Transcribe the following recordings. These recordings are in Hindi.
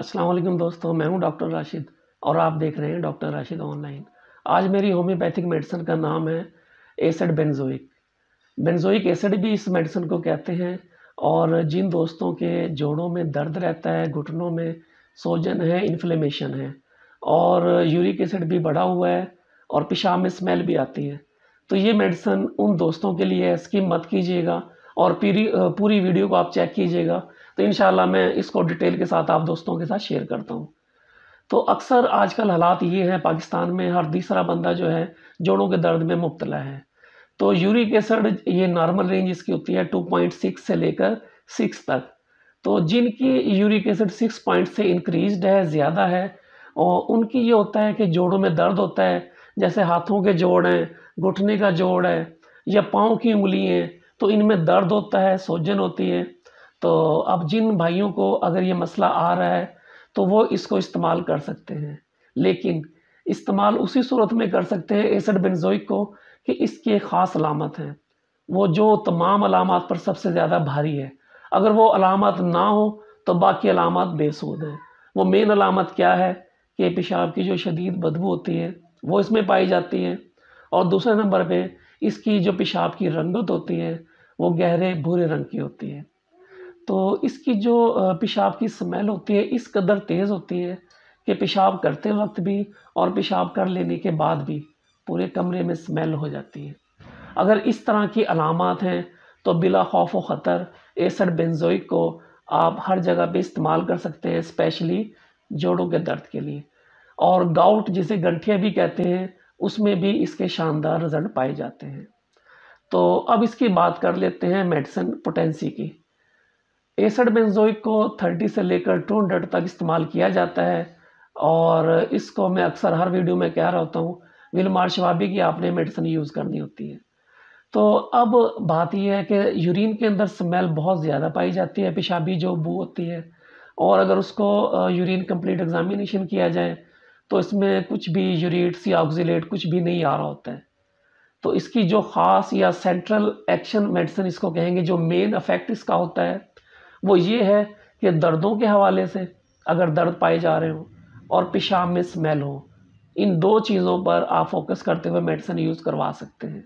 असलम दोस्तों मैं हूं डॉक्टर राशिद और आप देख रहे हैं डॉक्टर राशिद ऑनलाइन आज मेरी होम्योपैथिक मेडिसिन का नाम है एसिड बेंजोइक बेंजोइक एसिड भी इस मेडिसिन को कहते हैं और जिन दोस्तों के जोड़ों में दर्द रहता है घुटनों में सोजन है इन्फ्लेमेशन है और यूरिक एसिड भी बढ़ा हुआ है और पेशाब में स्मेल भी आती है तो ये मेडिसन उन दोस्तों के लिए है इसकी मत कीजिएगा और पूरी पूरी वीडियो को आप चेक कीजिएगा तो इन मैं इसको डिटेल के साथ आप दोस्तों के साथ शेयर करता हूँ तो अक्सर आजकल हालात ये हैं पाकिस्तान में हर तीसरा बंदा जो है जोड़ों के दर्द में मुबतला है तो यूरिक एसड ये नॉर्मल रेंज इसकी होती है 2.6 से लेकर 6 तक तो जिनकी यूरिक एसड 6 पॉइंट से इंक्रीज है ज़्यादा है और उनकी ये होता है कि जोड़ों में दर्द होता है जैसे हाथों के जोड़ हैं घुटने का जोड़ है या पाँव की उंगली हैं तो इनमें दर्द होता है सोजन होती है तो अब जिन भाइयों को अगर ये मसला आ रहा है तो वो इसको इस्तेमाल कर सकते हैं लेकिन इस्तेमाल उसी सूरत में कर सकते हैं एसड बेंजोइक को कि इसकी ख़ास अलामत हैं वो जो तमाम अलामत पर सबसे ज़्यादा भारी है अगर वो अलामत ना हो तो बाकी अलामत बेसूद हैं वो मेन अलामत क्या है कि पेशाब की जो शदीद बदबू होती है वो इसमें पाई जाती है और दूसरे नंबर पे इसकी जो पेशाब की रंगत होती है वो गहरे भूरे रंग की होती है तो इसकी जो पेशाब की स्मेल होती है इस कदर तेज़ होती है कि पेशाब करते वक्त भी और पेशाब कर लेने के बाद भी पूरे कमरे में स्मेल हो जाती है अगर इस तरह की अलामत हैं तो बिला खौफ व ख़तर एसड बेंजोइक को आप हर जगह पे इस्तेमाल कर सकते हैं स्पेशली जोड़ों के दर्द के लिए और गाउट जिसे गंठिया भी कहते हैं उसमें भी इसके शानदार रिजल्ट पाए जाते हैं तो अब इसकी बात कर लेते हैं मेडिसिन पोटेंसी की एसड बेंजोइक को 30 से लेकर 200 तक इस्तेमाल किया जाता है और इसको मैं अक्सर हर वीडियो में कह रहा होता हूँ विलमार शवाबी की आपने मेडिसिन यूज़ करनी होती है तो अब बात यह है कि यूरिन के अंदर स्मेल बहुत ज़्यादा पाई जाती है पेशाबी जो बू होती है और अगर उसको यूरिन कंप्लीट एग्जामिनेशन किया जाए तो इसमें कुछ भी यूरिट्स या ऑक्सीट कुछ भी नहीं आ रहा होता है तो इसकी जो ख़ास या सेंट्रल एक्शन मेडिसिन इसको कहेंगे जो मेन अफेक्ट इसका होता है वो ये है कि दर्दों के हवाले से अगर दर्द पाए जा रहे हो और पेशाब में स्मेल हो इन दो चीज़ों पर आप फोकस करते हुए मेडिसिन यूज़ करवा सकते हैं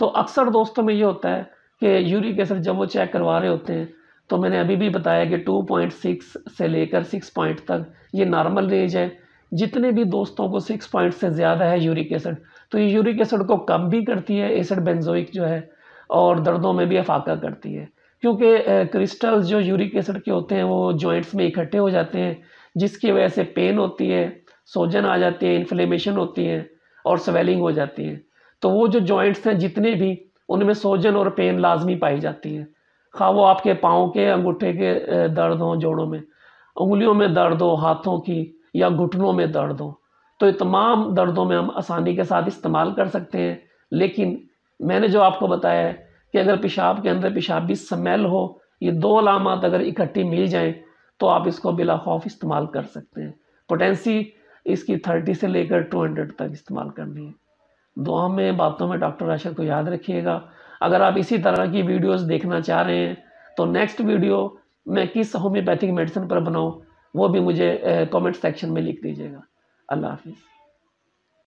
तो अक्सर दोस्तों में ये होता है कि यूरिक एसिड जब वो चेक करवा रहे होते हैं तो मैंने अभी भी बताया कि 2.6 से लेकर 6 पॉइंट तक ये नॉर्मल रेंज है जितने भी दोस्तों को 6 पॉइंट से ज़्यादा है यूरिक एसिड तो ये यूरिक एसिड को कम भी करती है एसिड बेंजोइक जो है और दर्दों में भी अफाका करती है क्योंकि क्रिस्टल्स जो यूरिक एसिड के होते हैं वो जॉइंट्स में इकट्ठे हो जाते हैं जिसकी वजह से पेन होती है सोजन आ जाती है इन्फ्लेमेशन होती है और स्वेलिंग हो जाती है तो वो जो जॉइंट्स हैं जितने भी उनमें सोजन और पेन लाजमी पाई जाती है खा हाँ, वो आपके पाँव के अंगूठे के दर्द हों जोड़ों में उंगलियों में दर्द हो हाथों की या घुटनों में दर्द हो तो ये तमाम दर्दों में हम आसानी के साथ इस्तेमाल कर सकते हैं लेकिन मैंने जो आपको बताया है कि अगर पेशाब के अंदर पेशाबी स्मेल हो ये दो लामत अगर इकट्ठी मिल जाएं तो आप इसको बिला खौफ इस्तेमाल कर सकते हैं पोटेंसी इसकी थर्टी से लेकर टू हंड्रेड तक इस्तेमाल करनी है दुआ में बातों में डॉक्टर राशद को याद रखिएगा अगर आप इसी तरह की वीडियोस देखना चाह रहे हैं तो नेक्स्ट वीडियो मैं किस होम्योपैथिक मेडिसिन पर बनाऊँ वो भी मुझे कॉमेंट सेक्शन में लिख दीजिएगा الله حافظ